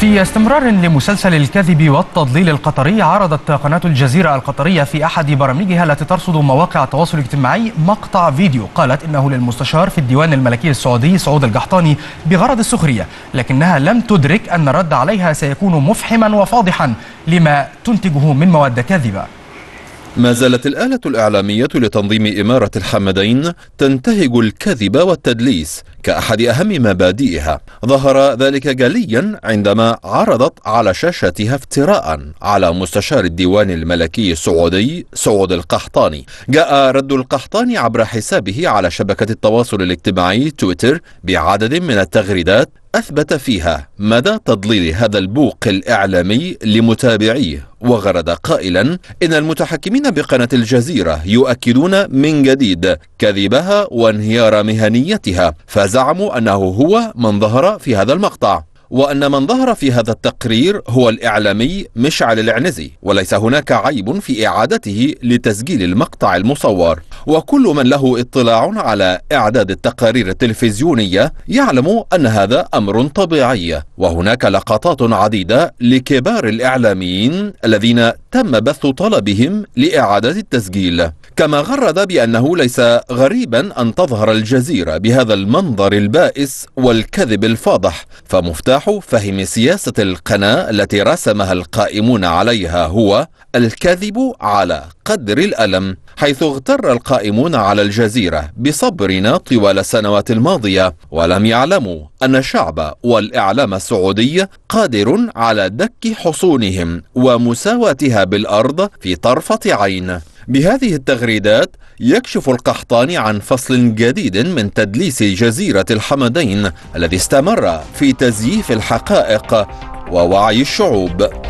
في استمرار لمسلسل الكذب والتضليل القطري عرضت قناة الجزيرة القطرية في أحد برامجها التي ترصد مواقع التواصل الاجتماعي مقطع فيديو قالت إنه للمستشار في الديوان الملكي السعودي سعود القحطاني بغرض السخرية لكنها لم تدرك أن الرد عليها سيكون مفحما وفاضحا لما تنتجه من مواد كاذبة ما زالت الآلة الإعلامية لتنظيم إمارة الحمدين تنتهج الكذب والتدليس كأحد أهم مبادئها ظهر ذلك جليا عندما عرضت على شاشتها افتراء على مستشار الديوان الملكي السعودي سعود القحطاني جاء رد القحطاني عبر حسابه على شبكة التواصل الاجتماعي تويتر بعدد من التغريدات أثبت فيها مدى تضليل هذا البوق الإعلامي لمتابعيه وغرد قائلا إن المتحكمين بقناة الجزيرة يؤكدون من جديد كذبها وانهيار مهنيتها فزعموا أنه هو من ظهر في هذا المقطع وأن من ظهر في هذا التقرير هو الإعلامي مشعل العنزي وليس هناك عيب في إعادته لتسجيل المقطع المصور وكل من له اطلاع على إعداد التقارير التلفزيونية يعلم أن هذا أمر طبيعي وهناك لقطات عديدة لكبار الإعلاميين الذين تم بث طلبهم لإعادة التسجيل كما غرد بأنه ليس غريبا أن تظهر الجزيرة بهذا المنظر البائس والكذب الفاضح فمفتاح مفتاح فهم سياسة القناة التي رسمها القائمون عليها هو الكذب على قدر الألم حيث اغتر القائمون على الجزيرة بصبرنا طوال السنوات الماضية ولم يعلموا أن الشعب والإعلام السعودي قادر على دك حصونهم ومساواتها بالأرض في طرفة عين بهذه التغريدات يكشف القحطاني عن فصل جديد من تدليس جزيرة الحمدين الذي استمر في تزييف الحقائق ووعي الشعوب